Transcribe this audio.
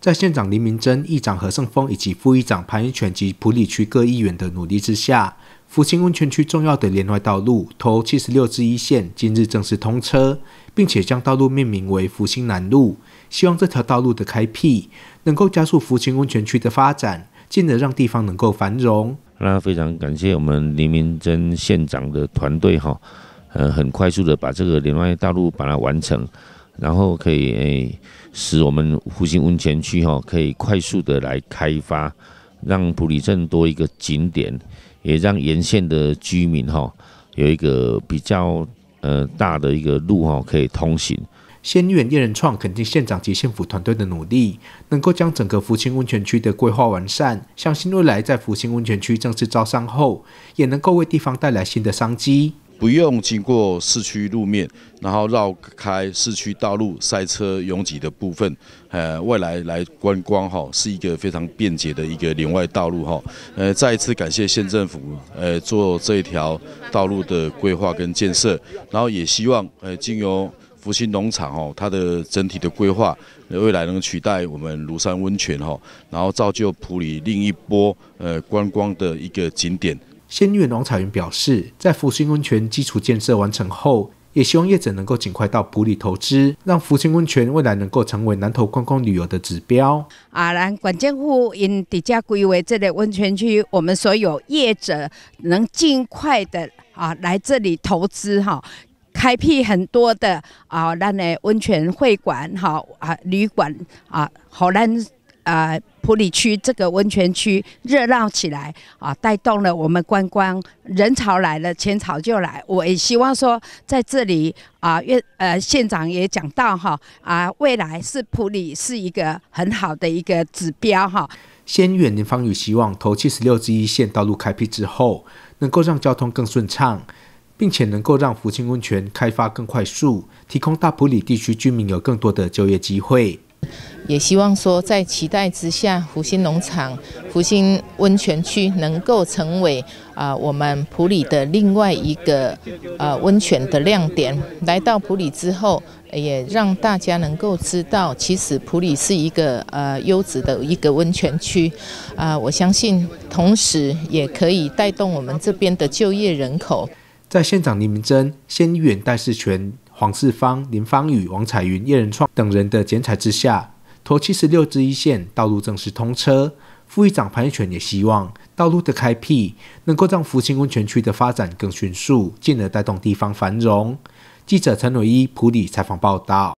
在县长林明真、议长何胜峰以及副议长潘一全及普里区各议员的努力之下，福清温泉区重要的连外道路头七十六支一线今日正式通车，并且将道路命名为福清南路。希望这条道路的开辟能够加速福清温泉区的发展，进而让地方能够繁荣。那非常感谢我们林明珍县长的团队哈，呃，很快速的把这个连外道路把它完成。然后可以诶，使我们福清温泉区哈，可以快速的来开发，让普里镇多一个景点，也让沿线的居民哈有一个比较呃大的一个路哈可以通行。先远业人创肯定县长及县府团队的努力，能够将整个福清温泉区的规划完善。相信未来在福清温泉区正式招商后，也能够为地方带来新的商机。不用经过市区路面，然后绕开市区道路塞车拥挤的部分，呃，未来来观光哈，是一个非常便捷的一个连外道路哈。呃，再一次感谢县政府，呃，做这一条道路的规划跟建设，然后也希望，呃，经由福星农场哦，它的整体的规划，未来能取代我们庐山温泉哈，然后造就普里另一波呃观光的一个景点。仙岳王彩云表示，在福星温泉基础建设完成后，也希望业者能够尽快到埔里投资，让福星温泉未来能够成为南投观光旅游的指标。啊，来管建户因底价归为这类温泉区，我们所有业者能尽快的啊来这里投资哈，开辟很多的啊让呢温泉会馆哈啊旅馆啊好难。呃，普里区这个温泉区热闹起来啊，带动了我们观光人潮来了，钱潮就来。我也希望说，在这里啊，越呃县长也讲到哈啊，未来是普里是一个很好的一个指标哈。先远林方宇希望，头七十六支一线道路开辟之后，能够让交通更顺畅，并且能够让福清温泉开发更快速，提供大埔里地区居民有更多的就业机会。也希望说，在期待之下，福星农场、福星温泉区能够成为啊我们普里的另外一个呃温泉的亮点。来到普里之后，也让大家能够知道，其实普里是一个呃优质的一个温泉区。啊，我相信，同时也可以带动我们这边的就业人口。在县长李明珍先远待事权黄世芳、林芳雨、王彩云、叶仁创等人的剪彩之下，头七十六支一线道路正式通车。副议长潘玉泉也希望，道路的开辟能够让福清温泉区的发展更迅速，进而带动地方繁荣。记者陈伟一普里采访报道。